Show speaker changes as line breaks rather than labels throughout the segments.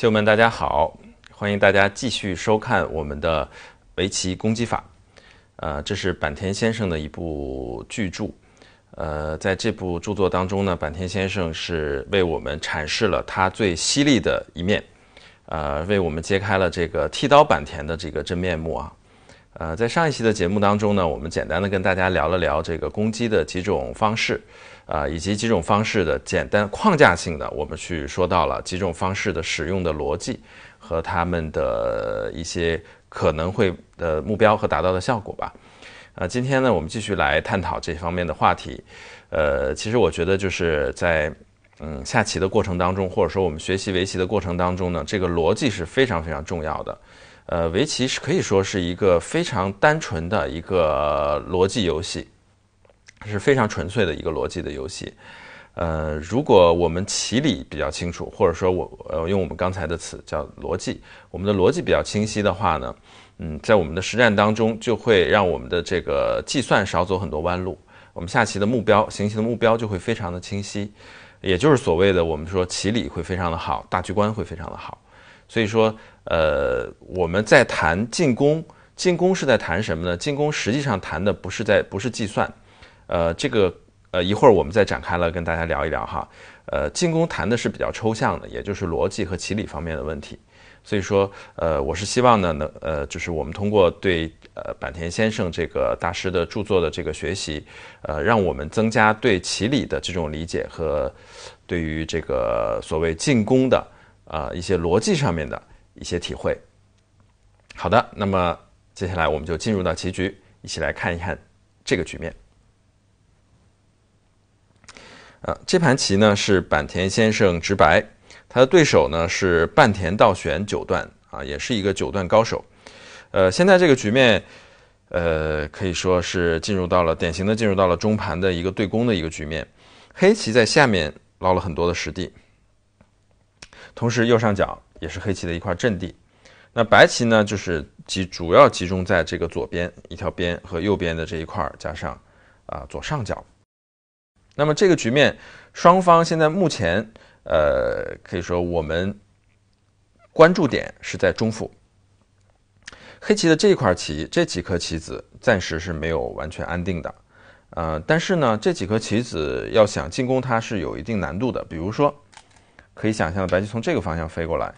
朋友们，大家好，欢迎大家继续收看我们的围棋攻击法。呃，这是坂田先生的一部巨著。呃，在这部著作当中呢，坂田先生是为我们阐释了他最犀利的一面，呃，为我们揭开了这个剃刀坂田的这个真面目啊。呃，在上一期的节目当中呢，我们简单的跟大家聊了聊这个攻击的几种方式，啊，以及几种方式的简单框架性的，我们去说到了几种方式的使用的逻辑和他们的一些可能会的目标和达到的效果吧。啊，今天呢，我们继续来探讨这方面的话题。呃，其实我觉得就是在嗯下棋的过程当中，或者说我们学习围棋的过程当中呢，这个逻辑是非常非常重要的。呃，围棋是可以说是一个非常单纯的一个逻辑游戏，是非常纯粹的一个逻辑的游戏。呃，如果我们棋理比较清楚，或者说我呃用我们刚才的词叫逻辑，我们的逻辑比较清晰的话呢，嗯，在我们的实战当中就会让我们的这个计算少走很多弯路，我们下棋的目标、行棋的目标就会非常的清晰，也就是所谓的我们说棋理会非常的好，大局观会非常的好。所以说，呃，我们在谈进攻，进攻是在谈什么呢？进攻实际上谈的不是在，不是计算，呃，这个，呃，一会儿我们再展开了跟大家聊一聊哈，呃，进攻谈的是比较抽象的，也就是逻辑和棋理方面的问题。所以说，呃，我是希望呢，能，呃，就是我们通过对，呃，坂田先生这个大师的著作的这个学习，呃，让我们增加对棋理的这种理解和，对于这个所谓进攻的。呃，一些逻辑上面的一些体会。好的，那么接下来我们就进入到棋局，一起来看一看这个局面。呃，这盘棋呢是坂田先生直白，他的对手呢是半田道玄九段，啊，也是一个九段高手。呃，现在这个局面，呃，可以说是进入到了典型的进入到了中盘的一个对攻的一个局面，黑棋在下面捞了很多的实地。同时，右上角也是黑棋的一块阵地。那白棋呢，就是集主要集中在这个左边一条边和右边的这一块，加上啊左上角。那么这个局面，双方现在目前，呃，可以说我们关注点是在中腹。黑棋的这一块棋，这几颗棋子暂时是没有完全安定的。呃，但是呢，这几颗棋子要想进攻它是有一定难度的，比如说。可以想象的，白棋从这个方向飞过来，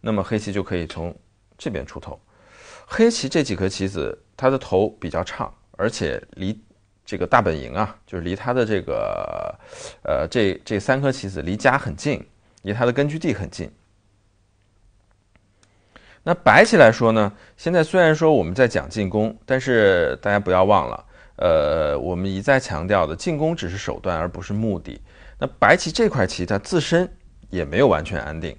那么黑棋就可以从这边出头。黑棋这几颗棋子，它的头比较长，而且离这个大本营啊，就是离它的这个，呃，这这三颗棋子离家很近，离它的根据地很近。那白棋来说呢，现在虽然说我们在讲进攻，但是大家不要忘了，呃，我们一再强调的，进攻只是手段，而不是目的。那白棋这块棋，它自身。也没有完全安定，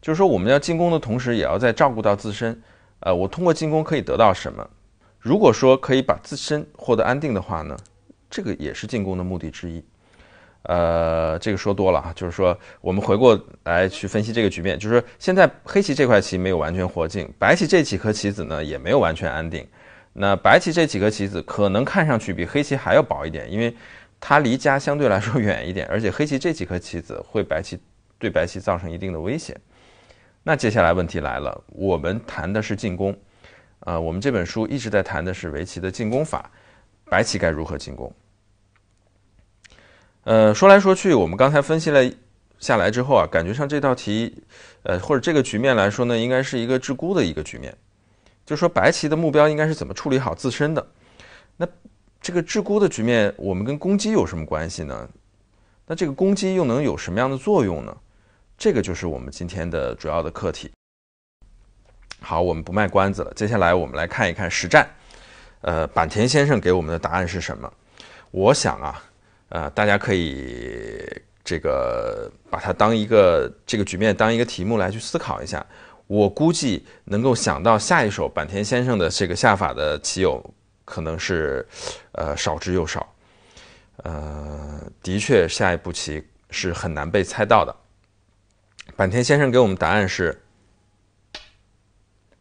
就是说，我们要进攻的同时，也要在照顾到自身。呃，我通过进攻可以得到什么？如果说可以把自身获得安定的话呢，这个也是进攻的目的之一。呃，这个说多了啊，就是说，我们回过来去分析这个局面，就是现在黑棋这块棋没有完全活净，白棋这几颗棋子呢也没有完全安定。那白棋这几颗棋子可能看上去比黑棋还要薄一点，因为它离家相对来说远一点，而且黑棋这几颗棋子会白棋。对白棋造成一定的威胁。那接下来问题来了，我们谈的是进攻，呃，我们这本书一直在谈的是围棋的进攻法，白棋该如何进攻？呃，说来说去，我们刚才分析了下来之后啊，感觉上这道题，呃，或者这个局面来说呢，应该是一个置孤的一个局面，就说白棋的目标应该是怎么处理好自身的。那这个置孤的局面，我们跟攻击有什么关系呢？那这个攻击又能有什么样的作用呢？这个就是我们今天的主要的课题。好，我们不卖关子了，接下来我们来看一看实战。呃，坂田先生给我们的答案是什么？我想啊，呃，大家可以这个把它当一个这个局面当一个题目来去思考一下。我估计能够想到下一手坂田先生的这个下法的棋友，可能是呃少之又少。呃，的确，下一步棋是很难被猜到的。坂田先生给我们答案是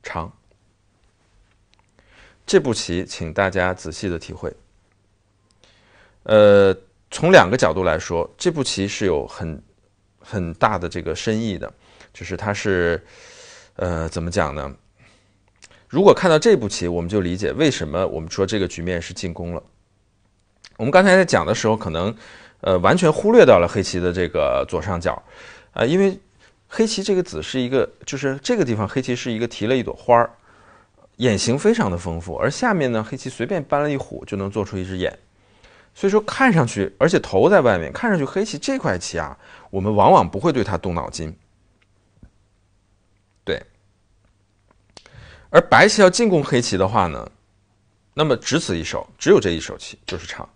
长，这步棋请大家仔细的体会。呃，从两个角度来说，这步棋是有很很大的这个深意的，就是它是呃怎么讲呢？如果看到这步棋，我们就理解为什么我们说这个局面是进攻了。我们刚才在讲的时候，可能呃完全忽略到了黑棋的这个左上角，啊，因为。黑棋这个子是一个，就是这个地方黑棋是一个提了一朵花儿，眼型非常的丰富。而下面呢，黑棋随便搬了一虎就能做出一只眼，所以说看上去，而且头在外面，看上去黑棋这块棋啊，我们往往不会对它动脑筋。对，而白棋要进攻黑棋的话呢，那么只此一手，只有这一手棋就是长。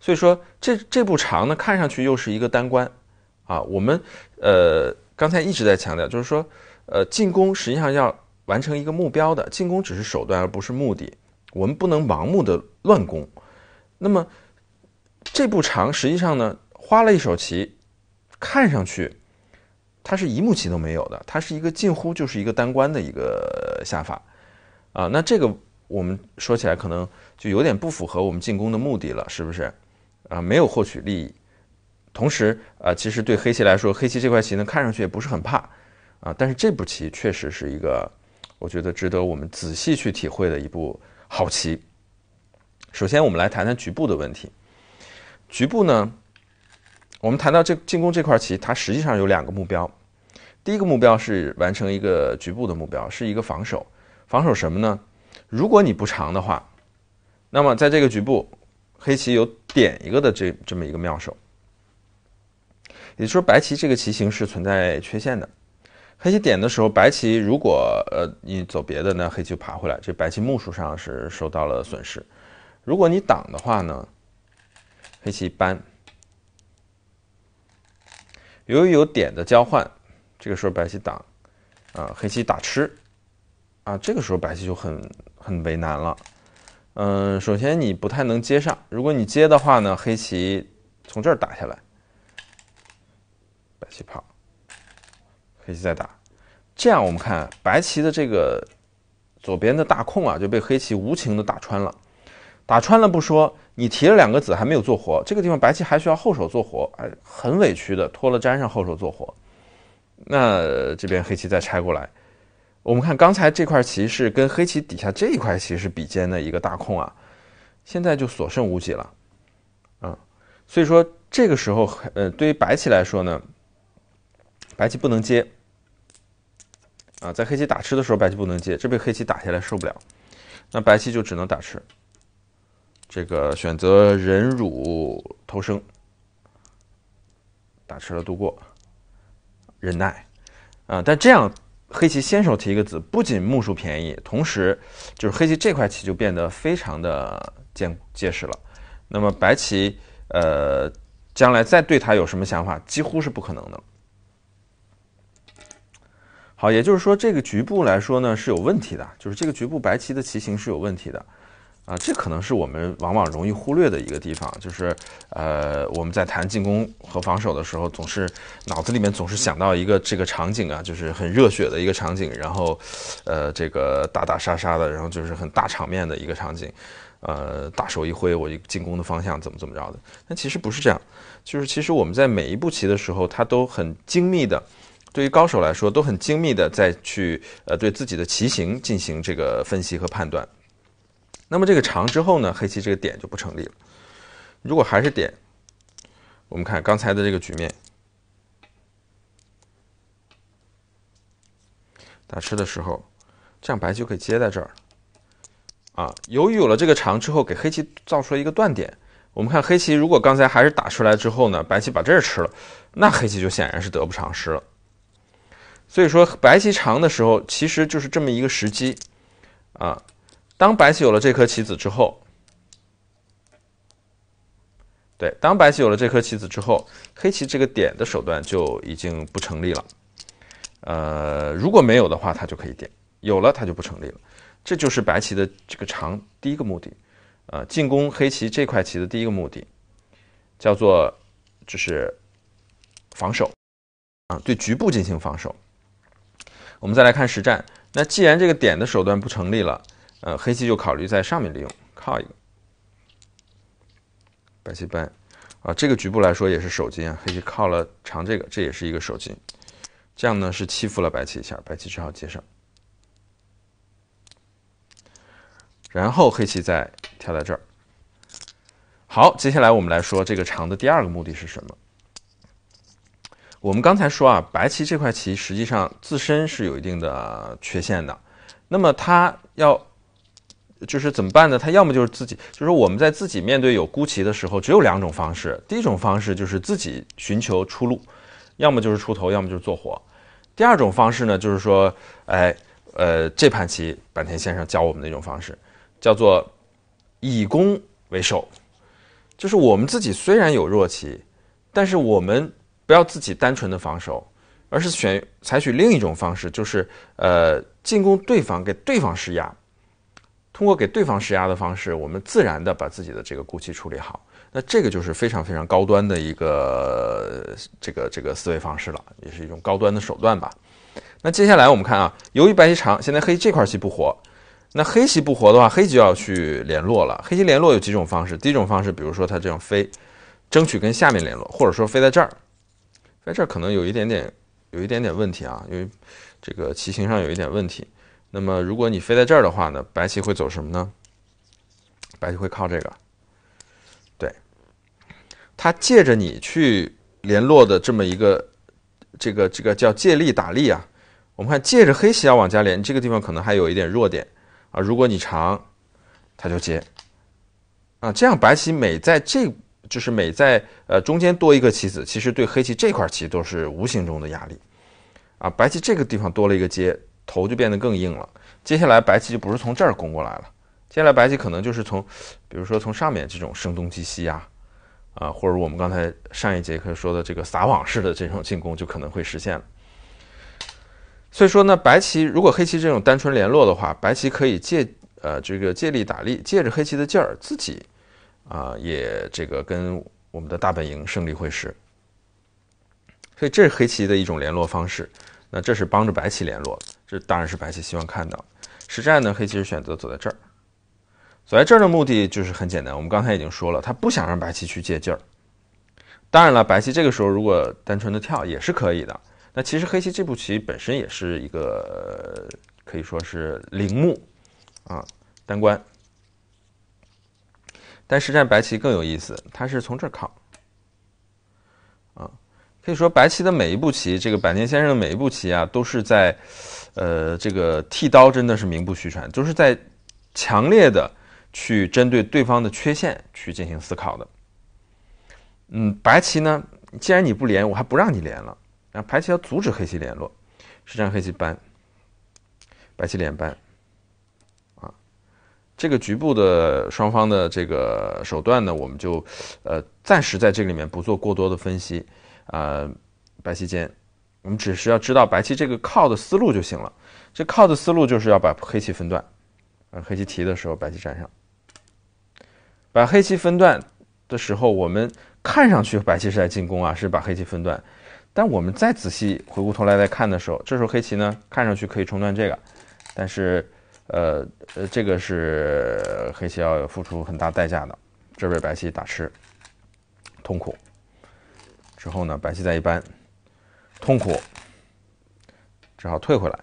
所以说这这步长呢，看上去又是一个单关。啊，我们呃刚才一直在强调，就是说，呃，进攻实际上要完成一个目标的，进攻只是手段而不是目的，我们不能盲目的乱攻。那么这步长实际上呢，花了一手棋，看上去它是一目棋都没有的，它是一个近乎就是一个单关的一个下法啊。那这个我们说起来可能就有点不符合我们进攻的目的了，是不是？啊，没有获取利益。同时，呃，其实对黑棋来说，黑棋这块棋呢，看上去也不是很怕，啊，但是这步棋确实是一个，我觉得值得我们仔细去体会的一步好棋。首先，我们来谈谈局部的问题。局部呢，我们谈到这进攻这块棋，它实际上有两个目标。第一个目标是完成一个局部的目标，是一个防守。防守什么呢？如果你不长的话，那么在这个局部，黑棋有点一个的这这么一个妙手。也就是说，白棋这个棋形是存在缺陷的。黑棋点的时候，白棋如果呃你走别的，呢，黑棋就爬回来，这白棋目数上是受到了损失。如果你挡的话呢，黑棋搬，由于有点的交换，这个时候白棋挡，啊，黑棋打吃，啊，这个时候白棋就很很为难了。嗯，首先你不太能接上，如果你接的话呢，黑棋从这儿打下来。起跑黑棋再打，这样我们看白棋的这个左边的大空啊，就被黑棋无情的打穿了，打穿了不说，你提了两个子还没有做活，这个地方白棋还需要后手做活，哎，很委屈的拖了粘上后手做活。那这边黑棋再拆过来，我们看刚才这块棋是跟黑棋底下这一块棋是比肩的一个大空啊，现在就所剩无几了，啊，所以说这个时候呃，对于白棋来说呢。白棋不能接啊，在黑棋打吃的时候，白棋不能接，这被黑棋打下来受不了。那白棋就只能打吃，这个选择忍辱偷生，打吃了度过忍耐啊。但这样黑棋先手提一个子，不仅目数便宜，同时就是黑棋这块棋就变得非常的坚结实了。那么白棋呃，将来再对它有什么想法，几乎是不可能的。好，也就是说，这个局部来说呢是有问题的，就是这个局部白棋的棋形是有问题的，啊，这可能是我们往往容易忽略的一个地方，就是，呃，我们在谈进攻和防守的时候，总是脑子里面总是想到一个这个场景啊，就是很热血的一个场景，然后，呃，这个打打杀杀的，然后就是很大场面的一个场景，呃，大手一挥，我进攻的方向怎么怎么着的，但其实不是这样，就是其实我们在每一步棋的时候，它都很精密的。对于高手来说，都很精密的再去呃对自己的棋形进行这个分析和判断。那么这个长之后呢，黑棋这个点就不成立了。如果还是点，我们看刚才的这个局面，打吃的时候，这样白棋可以接在这儿。啊，由于有了这个长之后，给黑棋造出了一个断点。我们看黑棋如果刚才还是打出来之后呢，白棋把这儿吃了，那黑棋就显然是得不偿失了。所以说，白棋长的时候，其实就是这么一个时机，啊，当白棋有了这颗棋子之后，对，当白棋有了这颗棋子之后，黑棋这个点的手段就已经不成立了。呃，如果没有的话，它就可以点；有了，它就不成立了。这就是白棋的这个长第一个目的，呃，进攻黑棋这块棋的第一个目的，叫做就是防守，啊，对局部进行防守。我们再来看实战。那既然这个点的手段不成立了，呃，黑棋就考虑在上面利用靠一个，白棋扳，啊，这个局部来说也是守筋啊。黑棋靠了长这个，这也是一个守筋。这样呢是欺负了白棋一下，白棋只好接上。然后黑棋再跳在这儿。好，接下来我们来说这个长的第二个目的是什么？我们刚才说啊，白棋这块棋实际上自身是有一定的缺陷的，那么它要就是怎么办呢？它要么就是自己，就是我们在自己面对有孤棋的时候，只有两种方式。第一种方式就是自己寻求出路，要么就是出头，要么就是做活。第二种方式呢，就是说，哎，呃，这盘棋坂田先生教我们的一种方式，叫做以攻为守，就是我们自己虽然有弱棋，但是我们。不要自己单纯的防守，而是选采取另一种方式，就是呃进攻对方，给对方施压。通过给对方施压的方式，我们自然的把自己的这个孤气处理好。那这个就是非常非常高端的一个这个这个思维方式了，也是一种高端的手段吧。那接下来我们看啊，由于白棋长，现在黑这块棋不活。那黑棋不活的话，黑棋就要去联络了。黑棋联络有几种方式，第一种方式，比如说它这样飞，争取跟下面联络，或者说飞在这儿。在这儿可能有一点点，有一点点问题啊，因为这个棋形上有一点问题。那么如果你飞在这儿的话呢，白棋会走什么呢？白棋会靠这个，对，他借着你去联络的这么一个，这个这个叫借力打力啊。我们看借着黑棋要往家连，这个地方可能还有一点弱点啊。如果你长，他就接，啊，这样白棋每在这。就是每在呃中间多一个棋子，其实对黑棋这块棋都是无形中的压力，啊，白棋这个地方多了一个接头就变得更硬了。接下来白棋就不是从这儿攻过来了，接下来白棋可能就是从，比如说从上面这种声东击西呀，啊，或者我们刚才上一节课说的这个撒网式的这种进攻就可能会实现了。所以说呢，白棋如果黑棋这种单纯联络的话，白棋可以借呃这个借力打力，借着黑棋的劲儿自己。啊，也这个跟我们的大本营胜利会师，所以这是黑棋的一种联络方式。那这是帮着白棋联络，这当然是白棋希望看到。实战呢，黑棋是选择走在这儿，走在这儿的目的就是很简单，我们刚才已经说了，他不想让白棋去借劲儿。当然了，白棋这个时候如果单纯的跳也是可以的。那其实黑棋这步棋本身也是一个可以说是零目啊单官。但实战白棋更有意思，它是从这儿靠。啊，可以说白棋的每一步棋，这个板田先生的每一步棋啊，都是在，呃，这个剃刀真的是名不虚传，都是在强烈的去针对对方的缺陷去进行思考的。嗯，白棋呢，既然你不连，我还不让你连了。后白棋要阻止黑棋联络，实战黑棋搬，白棋连搬。这个局部的双方的这个手段呢，我们就，呃，暂时在这里面不做过多的分析啊。白棋间，我们只需要知道白棋这个靠的思路就行了。这靠的思路就是要把黑棋分段，呃，黑棋提的时候，白棋粘上，把黑棋分段的时候，我们看上去白棋是在进攻啊，是把黑棋分段。但我们再仔细回过头来再看的时候，这时候黑棋呢，看上去可以冲断这个，但是。呃呃，这个是黑棋要付出很大代价的。这边白棋打吃，痛苦。之后呢，白棋再一扳，痛苦，只好退回来，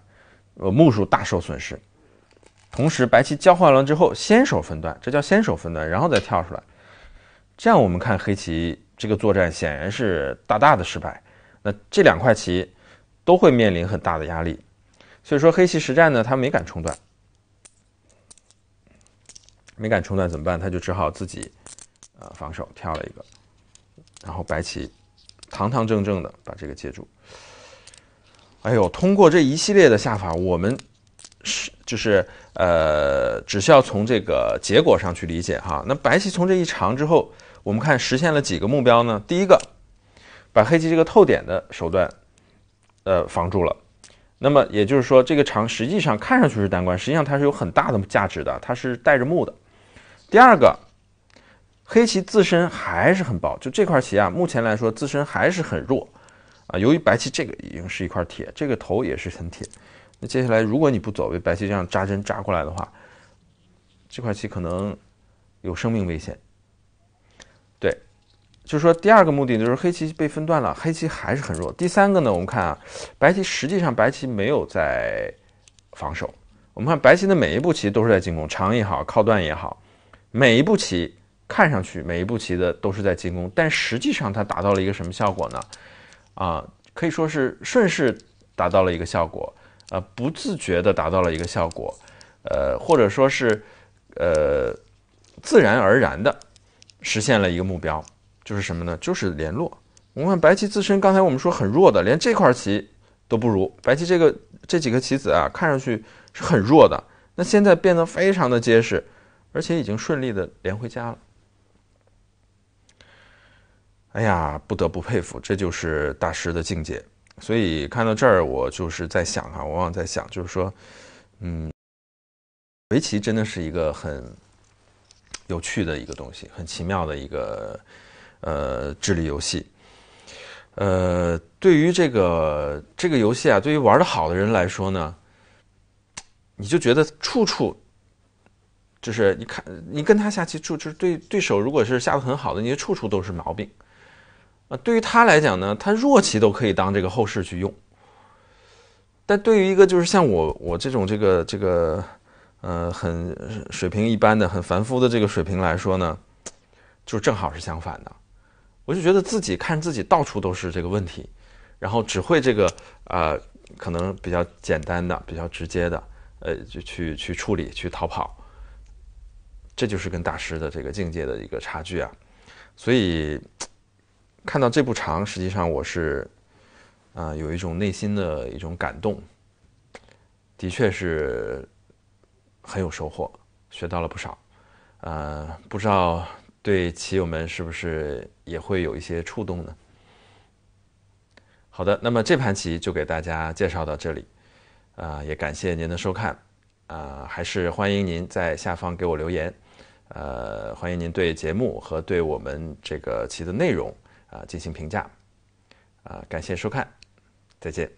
呃，目数大受损失。同时，白棋交换了之后，先手分段，这叫先手分段，然后再跳出来。这样我们看黑棋这个作战显然是大大的失败。那这两块棋都会面临很大的压力，所以说黑棋实战呢，他没敢冲断。没敢冲断怎么办？他就只好自己，呃，防守跳了一个，然后白棋堂堂正正的把这个接住。哎呦，通过这一系列的下法，我们是就是呃，只需要从这个结果上去理解哈。那白棋从这一长之后，我们看实现了几个目标呢？第一个，把黑棋这个透点的手段，呃，防住了。那么也就是说，这个长实际上看上去是单关，实际上它是有很大的价值的，它是带着目的。第二个，黑棋自身还是很薄，就这块棋啊，目前来说自身还是很弱，啊，由于白棋这个已经是一块铁，这个头也是很铁，那接下来如果你不走，被白棋这样扎针扎过来的话，这块棋可能有生命危险。对，就是说第二个目的就是黑棋被分断了，黑棋还是很弱。第三个呢，我们看啊，白棋实际上白棋没有在防守，我们看白棋的每一步棋都是在进攻，长也好，靠断也好。每一步棋看上去每一步棋的都是在进攻，但实际上它达到了一个什么效果呢？啊，可以说是顺势达到了一个效果，呃，不自觉的达到了一个效果，呃，或者说是呃自然而然的实现了一个目标，就是什么呢？就是联络。我们看白棋自身，刚才我们说很弱的，连这块棋都不如白棋这个这几个棋子啊，看上去是很弱的，那现在变得非常的结实。而且已经顺利的连回家了。哎呀，不得不佩服，这就是大师的境界。所以看到这儿，我就是在想哈，我往往在想，就是说，嗯，围棋真的是一个很有趣的一个东西，很奇妙的一个呃智力游戏。呃，对于这个这个游戏啊，对于玩的好的人来说呢，你就觉得处处。就是你看，你跟他下棋，就就是对对手如果是下的很好的，你处处都是毛病，啊，对于他来讲呢，他弱棋都可以当这个后事去用。但对于一个就是像我我这种这个这个，呃，很水平一般的、很凡夫的这个水平来说呢，就正好是相反的。我就觉得自己看自己到处都是这个问题，然后只会这个啊，可能比较简单的、比较直接的，呃，就去去处理、去逃跑。这就是跟大师的这个境界的一个差距啊，所以看到这部长，实际上我是啊有一种内心的一种感动，的确是很有收获，学到了不少，呃，不知道对棋友们是不是也会有一些触动呢？好的，那么这盘棋就给大家介绍到这里，啊，也感谢您的收看，啊，还是欢迎您在下方给我留言。呃，欢迎您对节目和对我们这个期的内容啊进行评价，啊，感谢收看，再见。